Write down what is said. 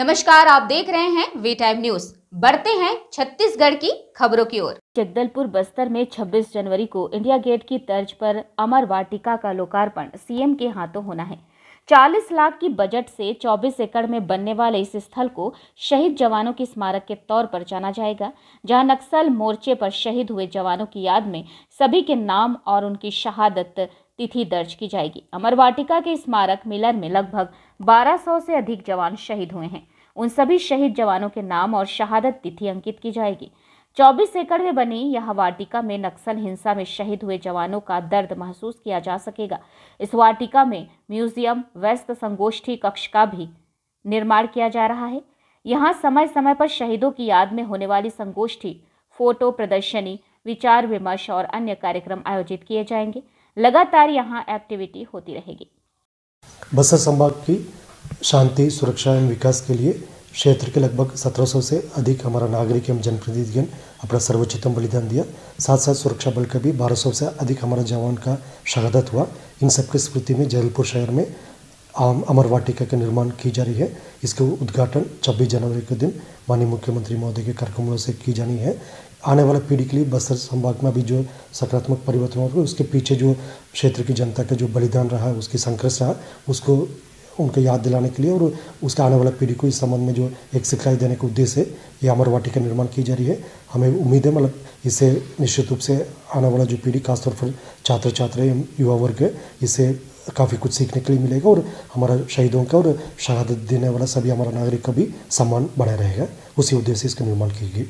नमस्कार आप देख रहे हैं वी टाइम न्यूज बढ़ते हैं छत्तीसगढ़ की खबरों की ओर जगदलपुर बस्तर में 26 जनवरी को इंडिया गेट की तर्ज पर अमर वाटिका का लोकार्पण सीएम के हाथों होना है 40 लाख की बजट से 24 एकड़ में बनने वाले इस स्थल को शहीद जवानों के स्मारक के तौर पर जाना जाएगा जहां नक्सल मोर्चे पर शहीद हुए जवानों की याद में सभी के नाम और उनकी शहादत तिथि दर्ज की जाएगी अमर वाटिका के स्मारक मिलर में लगभग 1200 से अधिक जवान शहीद हुए हैं उन सभी शहीद जवानों के नाम और शहादत तिथि अंकित की जाएगी 24 एकड़ में बनी यह वाटिका में नक्सल हिंसा में शहीद हुए जवानों का दर्द महसूस किया जा सकेगा इस वाटिका में म्यूजियम व्यस्त संगोष्ठी कक्ष का भी निर्माण किया जा रहा है यहाँ समय समय पर शहीदों की याद में होने वाली संगोष्ठी फोटो प्रदर्शनी विचार विमर्श और अन्य कार्यक्रम आयोजित किए जाएंगे लगातार यहाँ एक्टिविटी होती रहेगी बस्तर संभाग की शांति सुरक्षा एवं विकास के लिए क्षेत्र के लगभग 1700 से अधिक हमारा नागरिक एवं जनप्रतिनिधिगण अपना सर्वोच्चतम बलिदान दिया साथ साथ सुरक्षा बल का भी 1200 से अधिक हमारा जवान का शहादत हुआ इन सबके स्मृति में जयलपुर शहर में अमर वाटिका का निर्माण की जा रही है इसका उद्घाटन 26 जनवरी के दिन माननीय मुख्यमंत्री महोदय के कार्यक्रमों से की जानी है आने वाला पीढ़ी के लिए बस्तर संभाग में अभी जो सकारात्मक परिवर्तन हो रहा है उसके पीछे जो क्षेत्र की जनता का जो बलिदान रहा है उसकी संघर्ष रहा उसको उनको याद दिलाने के लिए और उसका आने वाला पीढ़ी को इस संबंध में जो एक सिखलाई देने के उद्देश्य से ये अमर वाटिका निर्माण की जा रही है हमें उम्मीद है मतलब इससे निश्चित रूप से आने वाला जो पीढ़ी खासतौर पर छात्र छात्र एवं युवा वर्ग है इससे काफ़ी कुछ सीखने के लिए मिलेगा और हमारा शहीदों का और शहादत देने वाला सभी हमारा नागरिक का भी सम्मान बढ़ा रहेगा उसी उद्देश्य से इसका निर्माण की गई